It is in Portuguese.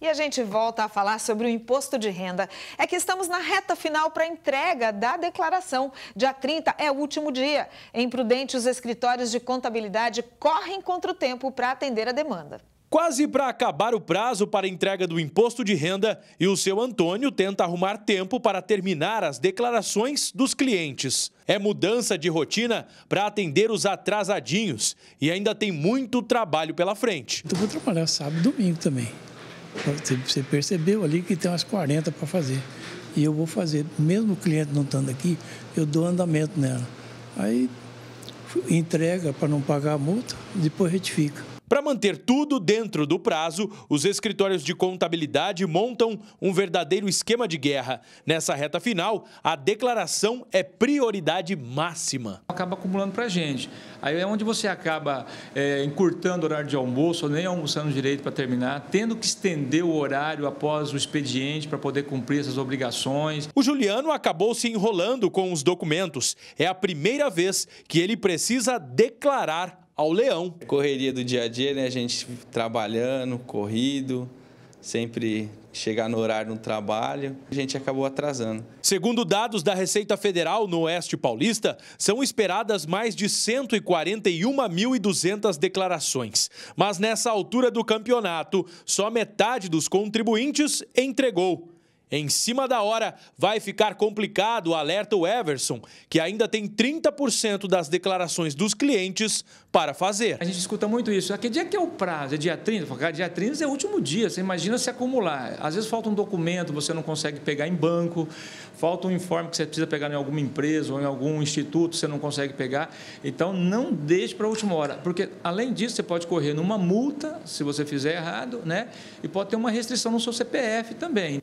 E a gente volta a falar sobre o imposto de renda. É que estamos na reta final para a entrega da declaração. Dia 30 é o último dia. Em Prudente, os escritórios de contabilidade correm contra o tempo para atender a demanda. Quase para acabar o prazo para entrega do imposto de renda, e o seu Antônio tenta arrumar tempo para terminar as declarações dos clientes. É mudança de rotina para atender os atrasadinhos e ainda tem muito trabalho pela frente. Eu então, vou trabalhar sábado e domingo também. Então, você percebeu ali que tem umas 40 para fazer. E eu vou fazer. Mesmo o cliente não estando aqui, eu dou andamento nela. Aí entrega para não pagar a multa, depois retifica. Para manter tudo dentro do prazo, os escritórios de contabilidade montam um verdadeiro esquema de guerra. Nessa reta final, a declaração é prioridade máxima. Acaba acumulando para a gente. Aí é onde você acaba é, encurtando o horário de almoço, nem almoçando direito para terminar, tendo que estender o horário após o expediente para poder cumprir essas obrigações. O Juliano acabou se enrolando com os documentos. É a primeira vez que ele precisa declarar ao leão. Correria do dia a dia, né? A gente trabalhando, corrido, sempre chegar no horário no trabalho, a gente acabou atrasando. Segundo dados da Receita Federal no Oeste Paulista, são esperadas mais de 141.200 declarações. Mas nessa altura do campeonato, só metade dos contribuintes entregou. Em cima da hora, vai ficar complicado, alerta o Everson, que ainda tem 30% das declarações dos clientes para fazer. A gente escuta muito isso. Que dia que é o prazo? É dia 30? Dia 30 é o último dia. Você imagina se acumular. Às vezes falta um documento, você não consegue pegar em banco, falta um informe que você precisa pegar em alguma empresa ou em algum instituto, você não consegue pegar. Então, não deixe para a última hora, porque além disso, você pode correr numa multa se você fizer errado, né? E pode ter uma restrição no seu CPF também.